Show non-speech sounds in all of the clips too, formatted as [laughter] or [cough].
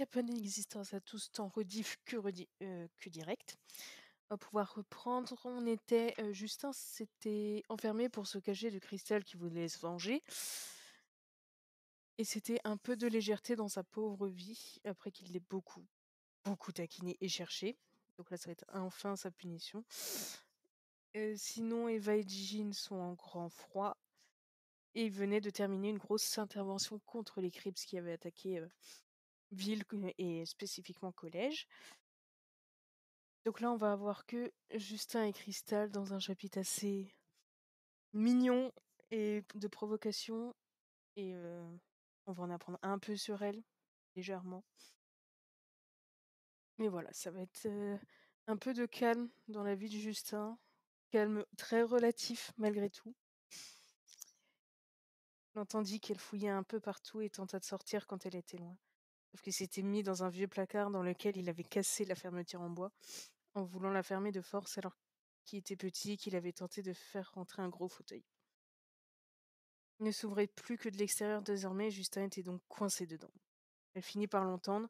Capone Existence à tous, tant rediff que, euh, que direct. On va pouvoir reprendre. On était. Euh, Justin s'était enfermé pour se cacher de Cristal qui voulait se venger. Et c'était un peu de légèreté dans sa pauvre vie après qu'il l'ait beaucoup, beaucoup taquiné et cherché. Donc là, ça va être enfin sa punition. Euh, sinon, Eva et Jean sont en grand froid. Et ils venaient de terminer une grosse intervention contre les Crips qui avaient attaqué ville et spécifiquement collège. Donc là, on va avoir que Justin et Cristal dans un chapitre assez mignon et de provocation. Et on va en apprendre un peu sur elle, légèrement. Mais voilà, ça va être un peu de calme dans la vie de Justin. Calme très relatif malgré tout. On qu'elle fouillait un peu partout et tenta de sortir quand elle était loin. Sauf qu'il s'était mis dans un vieux placard dans lequel il avait cassé la fermeture en bois en voulant la fermer de force alors qu'il était petit et qu'il avait tenté de faire rentrer un gros fauteuil. Il ne s'ouvrait plus que de l'extérieur désormais Justin était donc coincé dedans. Elle finit par l'entendre,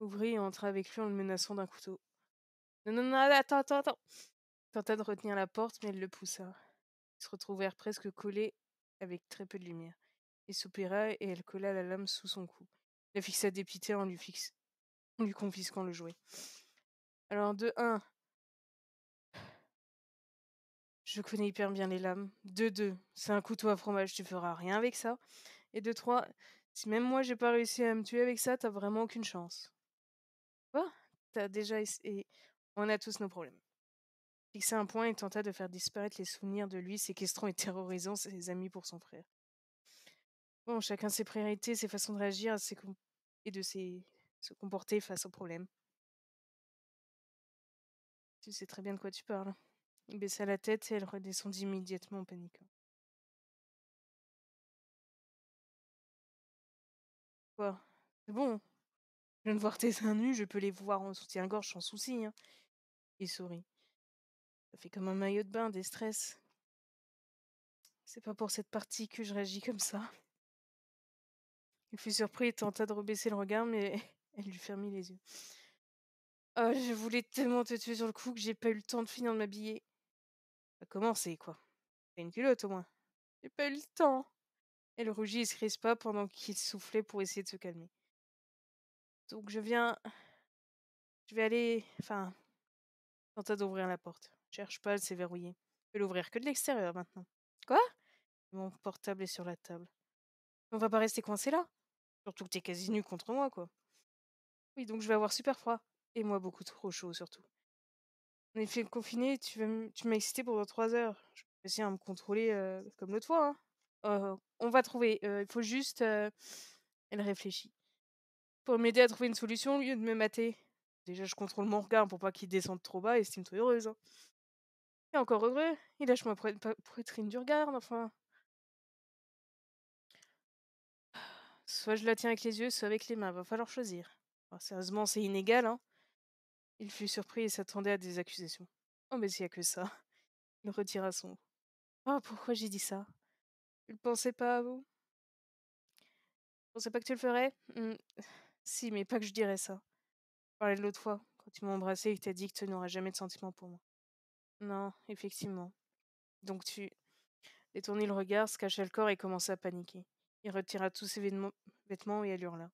ouvrit et entra avec lui en le menaçant d'un couteau. Non, non, non, attends, attends, attends Tenta de retenir la porte, mais elle le poussa. Ils se retrouvèrent presque collés avec très peu de lumière. Il soupira et elle colla la lame sous son cou la fixa dépitée en lui, fixe... en lui confisquant le jouet. Alors, de 1, je connais hyper bien les lames. De 2, c'est un couteau à fromage, tu feras rien avec ça. Et de 3, si même moi j'ai pas réussi à me tuer avec ça, t'as vraiment aucune chance. Quoi T'as déjà et On a tous nos problèmes. Fixa un point et tenta de faire disparaître les souvenirs de lui séquestrant et terrorisant ses amis pour son frère. Bon, chacun ses priorités, ses façons de réagir à ses, et de se comporter face aux problèmes. Tu sais très bien de quoi tu parles. Il baissa la tête et elle redescendit immédiatement en panique. Quoi C'est bon. Hein. Je viens de voir tes seins nus, je peux les voir en soutien-gorge sans souci. Hein. Il sourit. Ça fait comme un maillot de bain, des stress. C'est pas pour cette partie que je réagis comme ça. Il fut surpris et tenta de rebaisser le regard, mais [laughs] elle lui fermit les yeux. Oh, je voulais tellement te tuer sur le coup que j'ai pas eu le temps de finir de m'habiller. Comment c'est, quoi T'as une culotte, au moins. J'ai pas eu le temps. Elle rougit et se crispa pendant qu'il soufflait pour essayer de se calmer. Donc je viens... Je vais aller... Enfin... Tenta d'ouvrir la porte. Cherche pas, elle s'est verrouillée. Je vais l'ouvrir que de l'extérieur, maintenant. Quoi Mon portable est sur la table. On va pas rester coincé là. Surtout que t'es quasi nu contre moi, quoi. Oui, donc je vais avoir super froid. Et moi, beaucoup trop chaud, surtout. En fait confiné, tu, vas tu m'as excité pendant trois heures. Je vais essayer de me contrôler euh, comme l'autre fois. Hein. Euh, on va trouver. Euh, il faut juste. Elle réfléchit. Pour m'aider à trouver une solution au lieu de me mater. Déjà, je contrôle mon regard pour pas qu'il descende trop bas et estime-toi heureuse. Hein. Et encore heureux, il lâche ma poitrine du regard, enfin. Soit je la tiens avec les yeux, soit avec les mains. Va falloir choisir. sérieusement, c'est inégal, hein Il fut surpris et s'attendait à des accusations. Oh, mais s'il n'y a que ça. Il retira son Oh, pourquoi j'ai dit ça Tu ne pensais pas à vous ne pensais pas que tu le ferais mmh, Si, mais pas que je dirais ça. Je parlais de l'autre fois, quand tu m'as embrassé et que as dit que tu n'auras jamais de sentiments pour moi. Non, effectivement. Donc tu. détournais le regard, se cacha le corps et commença à paniquer. Il retira tous ses vêtements et allure-là.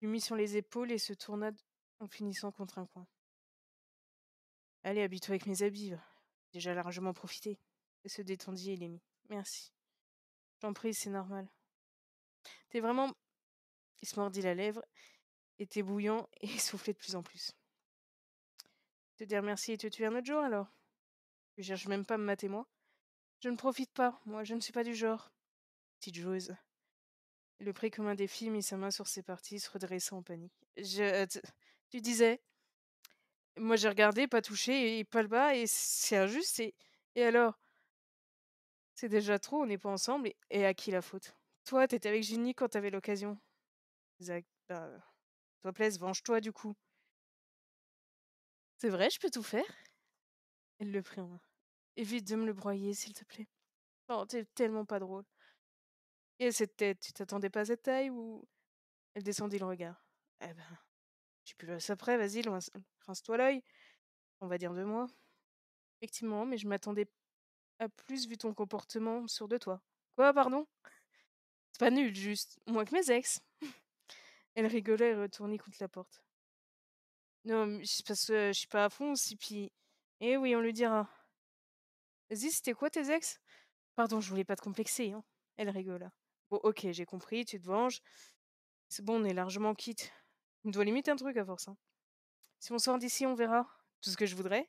Il mit sur les épaules et se tourna en finissant contre un coin. Allez, habite toi avec mes habits. Déjà largement profité. Elle se détendit et les mit. Merci. J'en prie, c'est normal. T'es vraiment. Il se mordit la lèvre, était bouillant et [laughs] soufflait de plus en plus. Te dire merci et te tuer un autre jour alors Je cherche même pas à me mater moi. Je ne profite pas, moi je ne suis pas du genre. Petite joueuse. Le prix commun des filles mit sa main sur ses parties, se redressant en panique. Je, tu disais Moi j'ai regardé, pas touché, et pas le bas, et c'est injuste, et, et alors C'est déjà trop, on n'est pas ensemble, et, à qui la faute Toi, t'étais avec Ginny quand t'avais l'occasion. Zach, bah, toi plaise, venge-toi du coup. C'est vrai, je peux tout faire Elle le prit en main. Évite de me le broyer, s'il te plaît. Oh, t'es tellement pas drôle. Et tête, tu t'attendais pas à cette taille ou Elle descendit le regard. Eh ben, j'ai plus ça après, vas-y, rince-toi l'œil. On va dire de moi. Effectivement, mais je m'attendais à plus vu ton comportement sur de toi. Quoi, pardon C'est pas nul, juste. Moins que mes ex. [laughs] Elle rigolait et retournait contre la porte. Non, mais c'est parce que je suis pas à fond aussi, puis. Eh oui, on lui dira. Vas-y, c'était quoi tes ex Pardon, je voulais pas te complexer, hein. Elle rigola. Bon, oh, ok, j'ai compris, tu te venges. C'est bon, on est largement quitte. on doit limiter un truc à force. Hein. Si on sort d'ici, on verra. Tout ce que je voudrais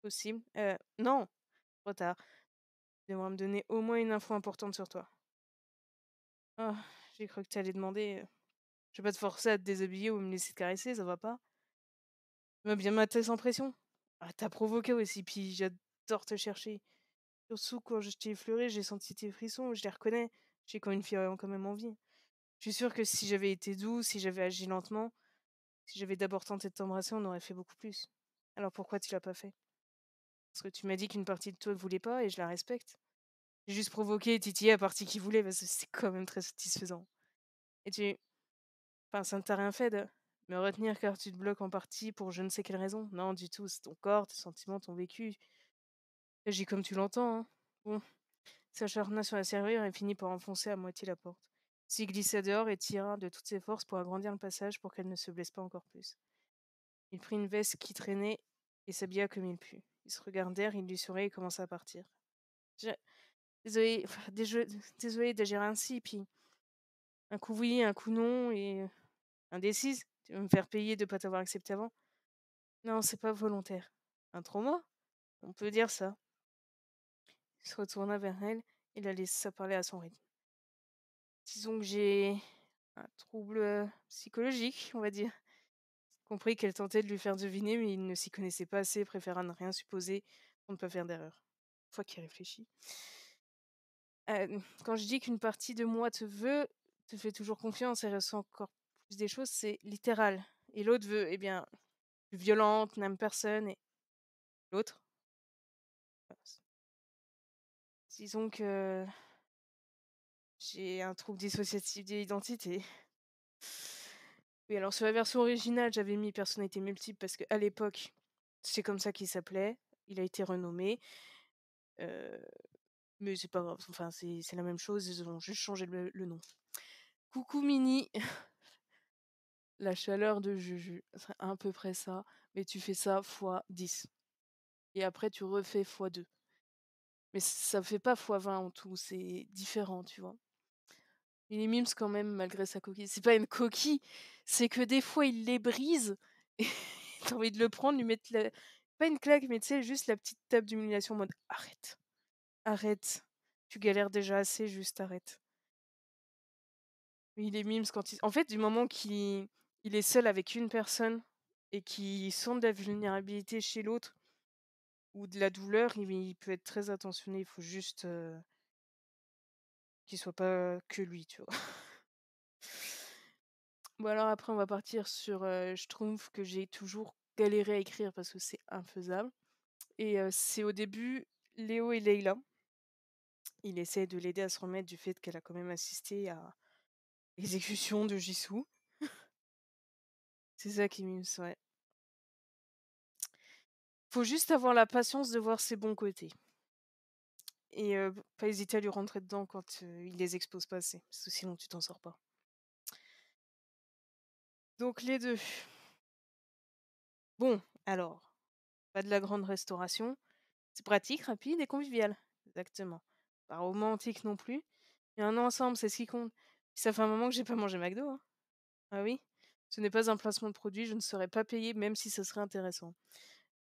Possible. Euh, non Trop tard. Tu devrais me donner au moins une info importante sur toi. Oh, j'ai cru que tu allais demander. Euh, je vais pas te forcer à te déshabiller ou me laisser te caresser, ça va pas Tu m'as bien maté sans pression. Ah, t'as provoqué aussi, puis j'adore te chercher. Surtout quand je t'ai effleuré, j'ai senti tes frissons, je les reconnais. J'ai quand même, euh, quand même envie. Je suis sûre que si j'avais été doux, si j'avais agi lentement, si j'avais d'abord tenté de t'embrasser, on aurait fait beaucoup plus. Alors pourquoi tu l'as pas fait Parce que tu m'as dit qu'une partie de toi ne voulait pas et je la respecte. J'ai juste provoqué et à la partie qui voulait parce que c'est quand même très satisfaisant. Et tu. Enfin, ça ne t'a rien fait de me retenir car tu te bloques en partie pour je ne sais quelle raison. Non, du tout, c'est ton corps, tes sentiments, ton vécu. Agis comme tu l'entends. Hein. Bon, s'acharna sur la serrure et finit par enfoncer à moitié la porte. S'y glissa dehors et tira de toutes ses forces pour agrandir le passage pour qu'elle ne se blesse pas encore plus. Il prit une veste qui traînait et s'habilla comme il put. Ils se regardèrent, il lui sourit et commença à partir. Désolé, [laughs] désolé d'agir ainsi, puis un coup oui, un coup non, et euh, indécise. Tu veux me faire payer de ne pas t'avoir accepté avant Non, c'est pas volontaire. Un trauma On peut dire ça se retourna vers elle et la laissa parler à son rythme. Disons que j'ai un trouble psychologique, on va dire. Compris qu'elle tentait de lui faire deviner, mais il ne s'y connaissait pas assez, préféra ne rien supposer pour ne pas faire d'erreur. Une fois qu'il réfléchit. quand je dis qu'une partie de moi te veut, te fait toujours confiance et ressent encore plus des choses, c'est littéral. Et l'autre veut, eh bien, plus violente, n'aime personne, et l'autre Disons que j'ai un trouble dissociatif d'identité. Oui, alors sur la version originale, j'avais mis personnalité multiple parce qu'à l'époque, c'est comme ça qu'il s'appelait. Il a été renommé. mais c'est pas grave, enfin, c'est la même chose, ils ont juste changé le, nom. Coucou Mini [laughs] La chaleur de Juju, c'est à peu près ça, mais tu fais ça x 10. Et après, tu refais x 2. Mais ça fait pas x20 en tout, c'est différent, tu vois. Il est mims quand même, malgré sa coquille. C'est pas une coquille, c'est que des fois il les brise [laughs] et t'as envie de le prendre, lui mettre la... Pas une claque, mais tu sais, juste la petite table d'humiliation en mode arrête, arrête, tu galères déjà assez, juste arrête. il est mims quand il. En fait, du moment qu'il il est seul avec une personne et qu'il sent de la vulnérabilité chez l'autre, ou de la douleur, il, peut être très attentionné. Il faut juste qu'il soit pas que lui, tu vois. bon alors après on va partir sur je trouve que j'ai toujours galéré à écrire parce que c'est infaisable. Et c'est au début Léo et Leila. Il essaie de l'aider à se remettre du fait qu'elle a quand même assisté à l'exécution de Jisoo. c'est ça qui me faut juste avoir la patience de voir ses bons côtés. Et pas hésiter à lui rentrer dedans quand il les expose pas assez, sinon tu t'en sors pas. Donc les deux. Bon, alors, pas de la grande restauration. C'est pratique, rapide et convivial. Exactement. Pas romantique non plus. a un ensemble, c'est ce qui compte. ça fait un moment que j'ai pas mangé McDo. Hein. Ah oui Ce n'est pas un placement de produit, je ne serais pas payé même si ce serait intéressant.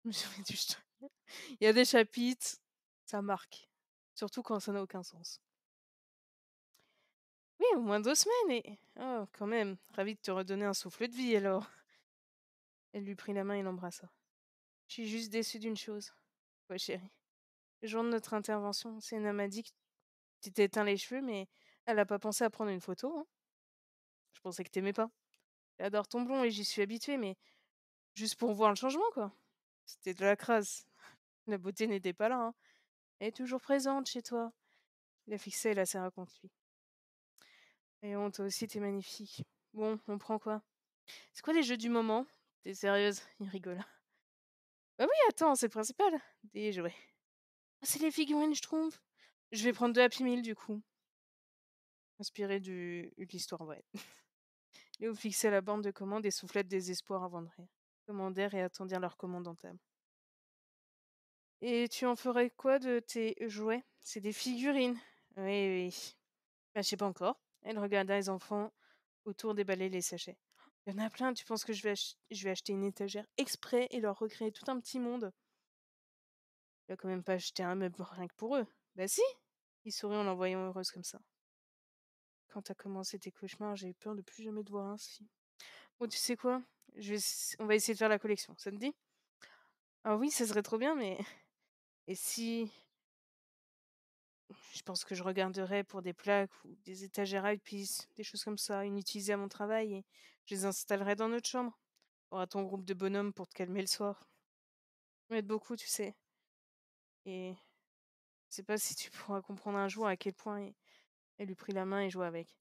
[laughs] Il y a des chapitres, ça marque. Surtout quand ça n'a aucun sens. Oui, au moins deux semaines et. Oh, quand même, ravi de te redonner un souffle de vie alors. Elle lui prit la main et l'embrassa. Je suis juste déçue d'une chose. Quoi chérie. Le jour de notre intervention, c'est m'a dit que tu t'es éteint les cheveux, mais elle n'a pas pensé à prendre une photo. Hein. Je pensais que t'aimais pas. J'adore ton blond et j'y suis habituée, mais juste pour voir le changement, quoi. C'était de la crasse. La beauté n'était pas là. Hein. Elle est toujours présente chez toi. Il a fixé la serre contre lui. Et on, toi aussi, t'es magnifique. Bon, on prend quoi C'est quoi les jeux du moment T'es sérieuse Il rigole. Bah oui, attends, c'est le principal. Des jouets. Ah, c'est les figurines, je trouve. Je vais prendre deux Happy Meal, du coup. Inspiré de l'histoire vraie. Léo fixait la bande de commande et soufflait de désespoir avant de rire commandèrent et attendirent leur commandant. Et tu en ferais quoi de tes jouets C'est des figurines. Oui, oui. Bah, je sais pas encore. Elle regarda les enfants autour déballer les sachets. Il y en a plein, tu penses que je vais, acheter une étagère exprès et leur recréer tout un petit monde Tu vas quand même pas acheter un meuble rien que pour eux. Bah ben, si Il sourit en l'envoyant heureuse comme ça. Quand t'as commencé tes cauchemars, j'ai eu peur de plus jamais te voir ainsi. Bon, tu sais quoi on va essayer de faire la collection, ça te dit Ah oui, ça serait trop bien, mais. [laughs] Et si. Je pense que je regarderais pour des plaques ou des étagères à épices, des choses comme ça, inutilisées à mon travail, et je les installerai dans notre chambre. Aura ton groupe de bonhommes pour te calmer le soir. Ça m'aide beaucoup, tu sais. Et je sais pas si tu [laughs] pourras comprendre un jour à quel point elle lui prit la main et joua avec.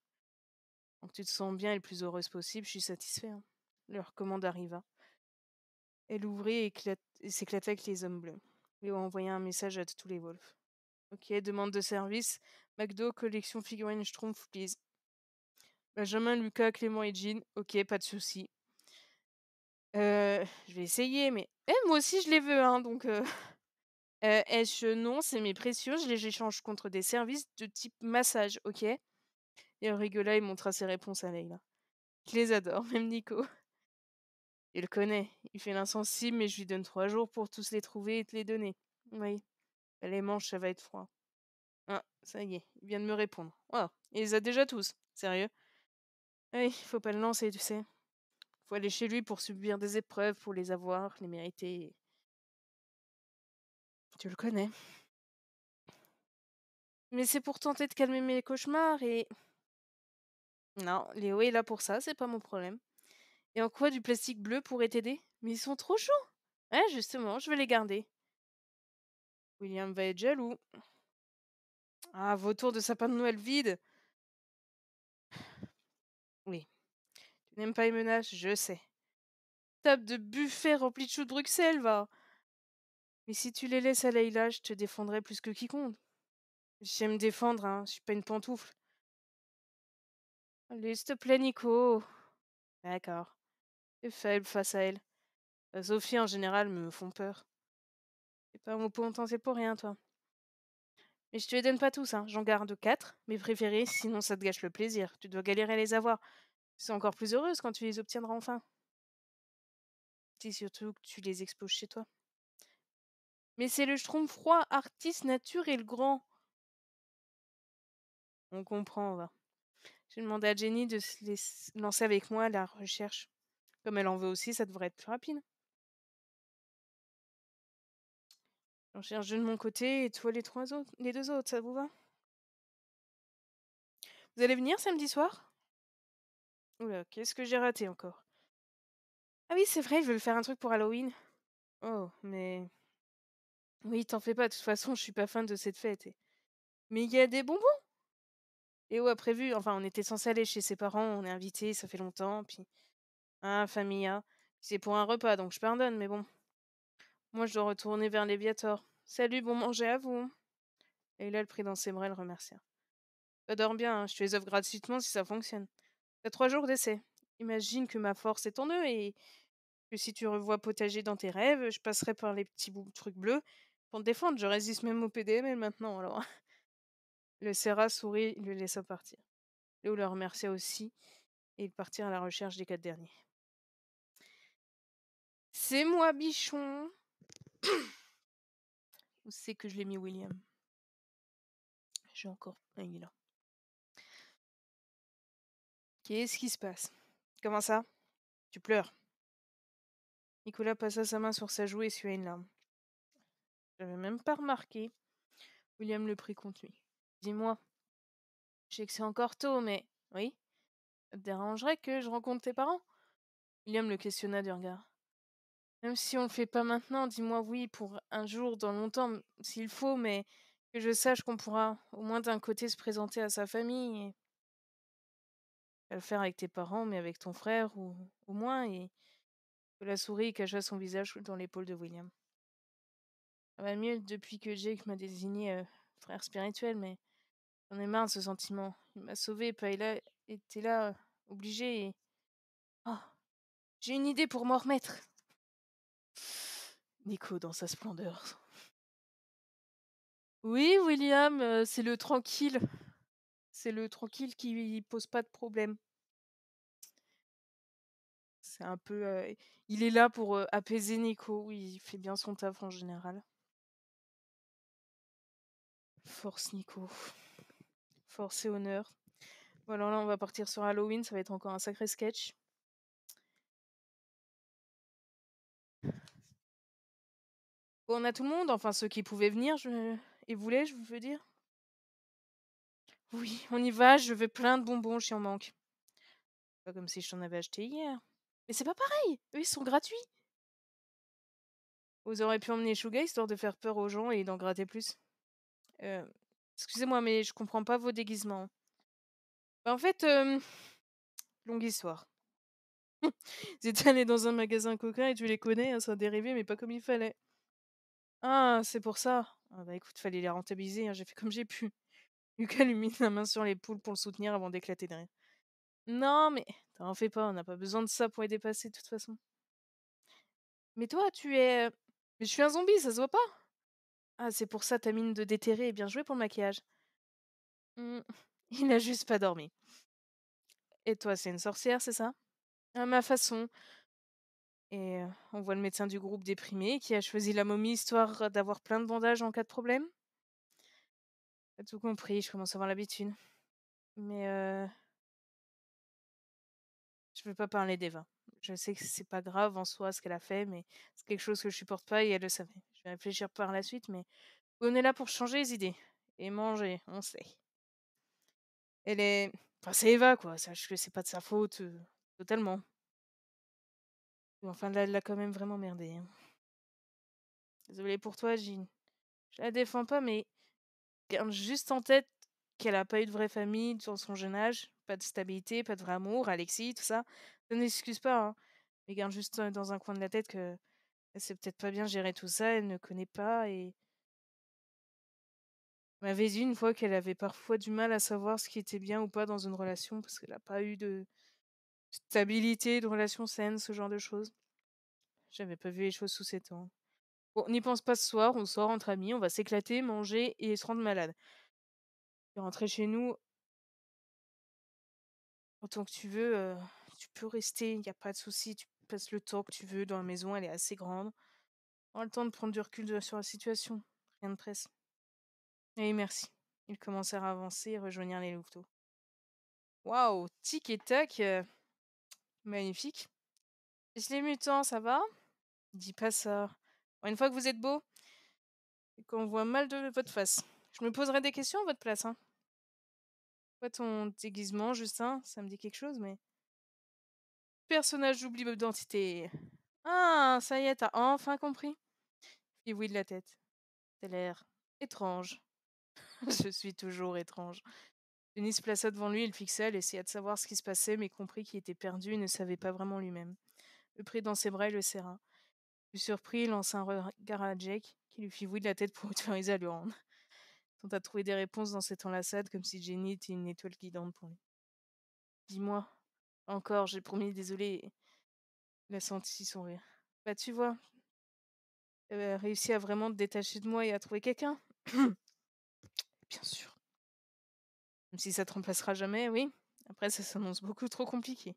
Donc tu te sens bien et le plus heureuse possible, je suis satisfait. Hein. Leur commande arriva. Hein. Elle ouvrit et, s'éclata avec les hommes bleus. Léo envoya un message à tous les Wolves. Ok, demande de service. McDo, collection figurine Schtroumpf, please. Benjamin, Lucas, Clément et Jean. Ok, pas de soucis. Euh, je vais essayer, mais. Eh, moi aussi, je les veux, hein, donc. est Euh, [laughs] euh non, c'est mes précieux, je les échange contre des services de type massage, ok Et rigola et montra ses réponses à Leila. Je les adore, [laughs] même Nico. Il connaît. Il fait l'insensible, mais je lui donne trois jours pour tous les trouver et te les donner. Oui. Bah, les manches, ça va être froid. Ah, ça y est, il vient de me répondre. Oh, il les a déjà tous. Sérieux Oui, faut pas le lancer, tu sais. Faut aller chez lui pour subir des épreuves, pour les avoir, les mériter. Tu le connais. Mais c'est pour tenter de calmer mes cauchemars et. Non, Léo est là pour ça, c'est pas mon problème. Et en quoi du plastique bleu pourrait t'aider Mais ils sont trop chauds Ouais, justement, je vais les garder. William va être jaloux. Ah, vautour de sapin de Noël vide Oui. Tu n'aimes pas les menaces, je sais. Table de buffet rempli de choux de Bruxelles, va Mais si tu les laisses à Leila, je te défendrai plus que quiconque. J'aime défendre, hein, je suis pas une pantoufle. Allez, s'il te plaît, Nico. D'accord et faible face à elle. Bah, Sophie, en général, me font peur. C'est pas mon point c'est pour rien, toi. Mais je te les donne pas tous, hein. J'en garde quatre, mes préférés, sinon ça te gâche le plaisir. Tu dois galérer à les avoir. seras encore plus heureuse quand tu les obtiendras enfin. C'est surtout que tu les exposes chez toi. Mais c'est le schtroumpf froid, artiste, nature et le grand. On comprend, on va. J'ai demandé à Jenny de se lancer avec moi à la recherche. Comme elle en veut aussi, ça devrait être plus rapide. J'en cherche deux de mon côté et toi les trois autres, les deux autres, ça vous va Vous allez venir samedi soir Oula, qu'est-ce que j'ai raté encore Ah oui, c'est vrai, je veux faire un truc pour Halloween. Oh, mais oui, t'en fais pas, de toute façon, je suis pas fan de cette fête. Mais il y a des bonbons où a prévu, enfin, on était censé aller chez ses parents, on est invité, ça fait longtemps, puis ah, hein, Familia, hein. c'est pour un repas, donc je pardonne, mais bon. Moi, je dois retourner vers l'Eviator. Salut, bon manger à vous. Hein. Et là, le prit dans ses bras et le remercia. Dors bien, je te les offre gratuitement si ça fonctionne. T'as trois jours d'essai. Imagine que ma force est en eux et que si tu revois potager dans tes rêves, je passerai par les petits bouts, trucs bleus pour te défendre. Je résiste même au PDML maintenant, alors. [laughs] Le Serra sourit et le laissa partir. Léo le remercia aussi et ils partirent à la recherche des quatre derniers. C'est moi, bichon. Où c'est que je l'ai mis, William J'ai encore. Ah, il est Qu'est-ce qui se passe Comment ça Tu pleures Nicolas passa sa main sur sa joue et suait une larme. J'avais même pas remarqué. William le prit contre lui. Dis-moi. Je sais que c'est encore tôt, mais. Oui Ça te dérangerait que je rencontre tes parents William le questionna du regard même si on le fait pas maintenant, dis-moi oui pour un jour, dans longtemps, s'il faut, mais que je sache qu'on pourra au moins d'un côté se présenter à sa famille et à le faire avec tes parents, mais avec ton frère ou au moins et que la souris cacha son visage dans l'épaule de William. Ça va mieux depuis que Jake m'a désigné euh, frère spirituel, mais j'en ai marre de ce sentiment. Il m'a sauvé, a était là, obligé et. Oh J'ai une idée pour m'en remettre Nico dans sa splendeur. Oui, William, euh, c'est le tranquille. C'est le tranquille qui pose pas de problème. C'est un peu. Euh, il est là pour euh, apaiser Nico. il fait bien son taf en général. Force, Nico. Force et honneur. Voilà, là, on va partir sur Halloween. Ça va être encore un sacré sketch. On a tout le monde, enfin ceux qui pouvaient venir, je... et voulaient, je veux dire. Oui, on y va, je veux plein de bonbons, j'en en manque. Pas comme si je t'en avais acheté hier. Mais c'est pas pareil, eux ils sont gratuits. Vous aurez pu emmener Shuga histoire de faire peur aux gens et d'en gratter plus. Euh, excusez-moi, mais je comprends pas vos déguisements. Bah, en fait, euh, longue histoire. Ils [laughs] étaient allés dans un magasin coquin et tu les connais, ça hein, a dérivé, mais pas comme il fallait. Ah, c'est pour ça. Ah, bah écoute, fallait les rentabiliser, hein, j'ai fait comme j'ai pu. Lucas lui la main sur l'épaule pour le soutenir avant d'éclater de rien. Non, mais t'en fais pas, on n'a pas besoin de ça pour y dépasser de toute façon. Mais toi, tu es. Mais je suis un zombie, ça se voit pas Ah, c'est pour ça ta mine de déterré est bien jouée pour le maquillage. Mmh, il n'a juste pas dormi. Et toi, c'est une sorcière, c'est ça À ah, ma façon, et on voit le médecin du groupe déprimé qui a choisi la momie histoire d'avoir plein de bandages en cas de problème. J'ai tout compris, je commence à avoir l'habitude. Mais euh... je veux pas parler d'Eva. Je sais que c'est pas grave en soi ce qu'elle a fait, mais c'est quelque chose que je supporte pas et elle le savait. Je vais réfléchir par la suite, mais on est là pour changer les idées et manger, on sait. Elle est. Enfin, c'est Eva, quoi. Sache que c'est pas de sa faute, euh, totalement. Enfin, là, elle l'a quand même vraiment merdé. Hein. Désolée pour toi, Jean. Je la défends pas, mais garde juste en tête qu'elle a pas eu de vraie famille dans son jeune âge. Pas de stabilité, pas de vrai amour, Alexis, tout ça. Ça n'excuse pas, hein. Mais garde juste dans un coin de la tête que elle sait peut-être pas bien gérer tout ça, elle ne connaît pas et m'avait dit une fois qu'elle avait parfois du mal à savoir ce qui était bien ou pas dans une relation parce qu'elle n'a pas eu de stabilité, de relations saines, ce genre de choses. J'avais pas vu les choses sous ces temps. Bon, n'y pense pas ce soir, on sort entre amis, on va s'éclater, manger et se rendre malade. Tu rentrer chez nous, autant que tu veux, euh, tu peux rester, il a pas de souci, tu passes le temps que tu veux dans la maison, elle est assez grande. On a le temps de prendre du recul sur la situation, rien de presse. Et merci. Ils commencèrent à avancer et rejoignirent les louveteaux. Waouh, tic et tac! Euh. Magnifique. Les mutants, ça va Dis pas ça. Une fois que vous êtes beau et qu'on voit mal de votre face, je me poserai des questions à votre place. Hein. Quoi ton déguisement, Justin Ça me dit quelque chose, mais. Personnage d'oubli d'identité. Ah, ça y est, t'as enfin compris. Et oui de la tête. T'as l'air étrange. [laughs] je suis toujours étrange. Jenny se plaça devant lui, il fixa, elle essaya de savoir ce qui se passait, mais comprit qu'il était perdu et ne savait pas vraiment lui-même. Le prit dans ses bras et le serra. Plus surpris, il lança un regard à Jake, qui lui fit oui de la tête pour autoriser à lui rendre. Il trouvé trouver des réponses dans cette enlaçade, comme si Jenny était une étoile guidante pour lui. Dis-moi. Encore, j'ai promis, désolé. Il a senti son rire. Bah, tu vois, euh, réussi à vraiment te détacher de moi et à trouver quelqu'un si ça te remplacera jamais, oui. Après, ça s'annonce beaucoup trop compliqué.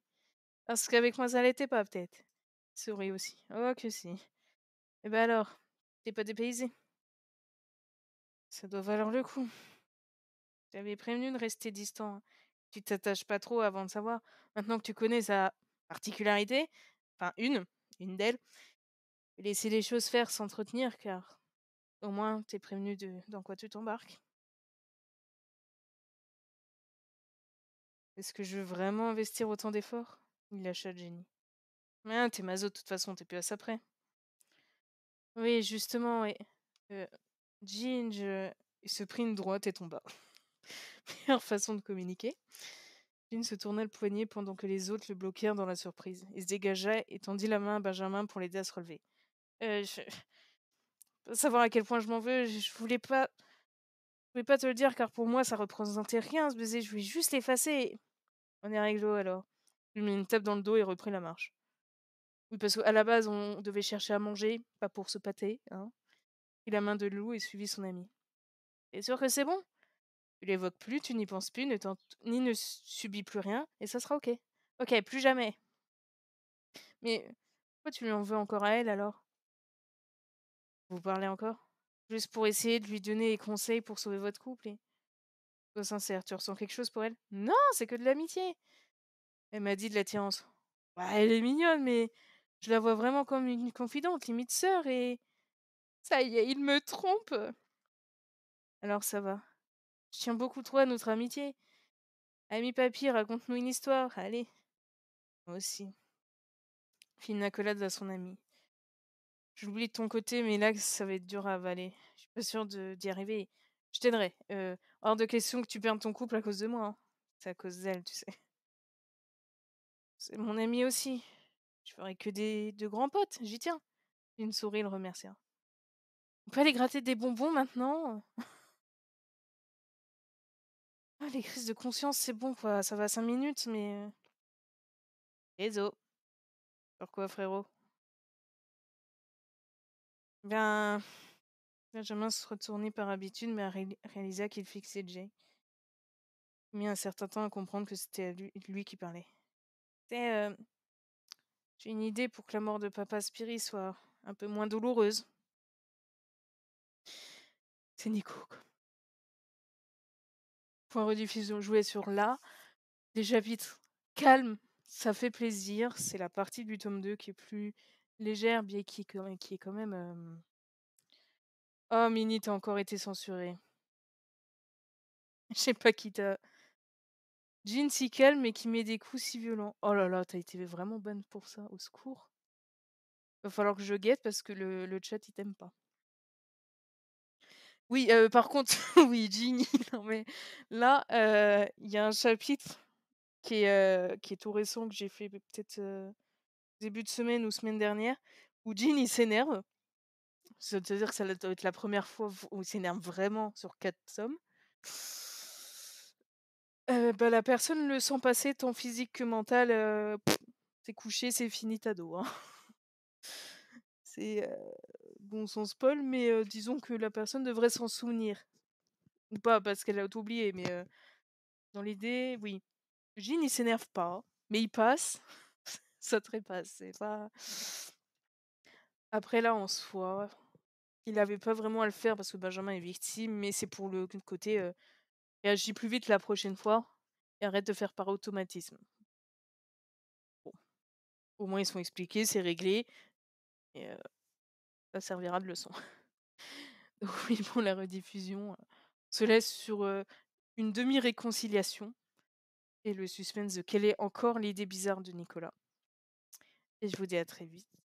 Parce qu'avec moi, ça l'était pas, peut-être. Souris aussi. Oh, que si. Eh ben alors, t'es pas dépaysé. Ça doit valoir le coup. J'avais prévenu de rester distant. Tu t'attaches pas trop avant de savoir. Maintenant que tu connais sa particularité, enfin une, une d'elles, laisser les choses faire s'entretenir, car au moins t'es prévenu de dans quoi tu t'embarques. Est-ce que je veux vraiment investir autant d'efforts Il lâcha Jenny. hein, t'es mazo, de toute façon, t'es plus à ça près. Oui, justement, et. Euh, je il se prit une droite et tomba. [laughs] Meilleure façon de communiquer. Jean se tourna le poignet pendant que les autres le bloquèrent dans la surprise. Il se dégagea et tendit la main à Benjamin pour l'aider à se relever. Euh, je... Pour savoir à quel point je m'en veux, je voulais pas. Je vais pas te le dire car pour moi ça représentait rien ce baiser, je voulais juste l'effacer. On est réglo alors. Je lui mets une tape dans le dos et reprit la marche. Oui, parce qu'à la base on devait chercher à manger, pas pour se pâter, hein. a la main de loup et suivit son ami. T'es sûr que c'est bon Tu l'évoques plus, tu n'y penses plus, ni ne subis plus rien, et ça sera ok. Ok, plus jamais. Mais pourquoi tu lui en veux encore à elle alors Vous parlez encore juste pour essayer de lui donner des conseils pour sauver votre couple. Et... Sois oh, sincère, tu ressens quelque chose pour elle Non, c'est que de l'amitié. Elle m'a dit de l'attirance. Bah, elle est mignonne, mais je la vois vraiment comme une confidente, limite sœur, et... Ça y est, il me trompe Alors ça va. Je tiens beaucoup trop à notre amitié. Ami papy, raconte-nous une histoire, allez. Moi aussi. Fille une accolade à son ami de ton côté, mais là, ça va être dur à avaler. Je suis pas sûre de- d'y arriver. Je t'aiderai. Euh, hors de question que tu perdes ton couple à cause de moi. Hein. C'est à cause d'elle, tu sais. C'est mon ami aussi. Je ferai que des de grands potes, j'y tiens. Une souris le remercia. On peut aller gratter des bonbons maintenant Ah, les crises de conscience, c'est bon, quoi. Ça va cinq minutes, mais... Euh. Réseau. Pourquoi, frérot ben, Benjamin se retournait par habitude, mais réalisa qu'il fixait Jay. Il mit un certain temps à comprendre que c'était lui, qui parlait. C'est. Euh, j'ai une idée pour que la mort de Papa Spiri soit un peu moins douloureuse. C'est Nico. Point rediffusion joué sur là. Déjà vite, calme, ça fait plaisir. C'est la partie du tome 2 qui est plus légère, bien qui, qui est quand même. Oh, Mini, t'as encore été censuré. [laughs] Je sais pas qui t'a. Jean si calme mais qui met des coups si violents. Oh là là, t'as été vraiment bonne pour ça, au secours. Va falloir que je guette parce que le, le chat il t'aime pas. Oui, par contre, [laughs] oui, Jean. [laughs] non mais là, il y a un chapitre qui est, qui est tout récent que j'ai fait peut-être début de semaine ou semaine dernière, où Jean, il s'énerve. C'est-à-dire que ça doit être la première fois où il s'énerve vraiment sur quatre sommes, bah, la personne le sent passer tant physique que mental. Euh, c'est couché, c'est fini, t'ado. Hein. [laughs] C'est euh, bon sans spoil, mais euh, disons que la personne devrait s'en souvenir. Ou pas, parce qu'elle a oublié, mais dans l'idée, oui. Jean, il s'énerve pas, mais il passe. Ça ne serait pas. Après, là, en soi, il n'avait pas vraiment à le faire parce que Benjamin est victime, mais c'est pour le côté réagis plus vite la prochaine fois et arrête de faire par automatisme. Au moins, ils sont expliqués, c'est réglé, et ça servira de leçon. [laughs] Donc, oui, bon, la rediffusion se laisse sur une demi-réconciliation et le suspense de quelle est encore l'idée bizarre de Nicolas. Et je vous dis à très vite.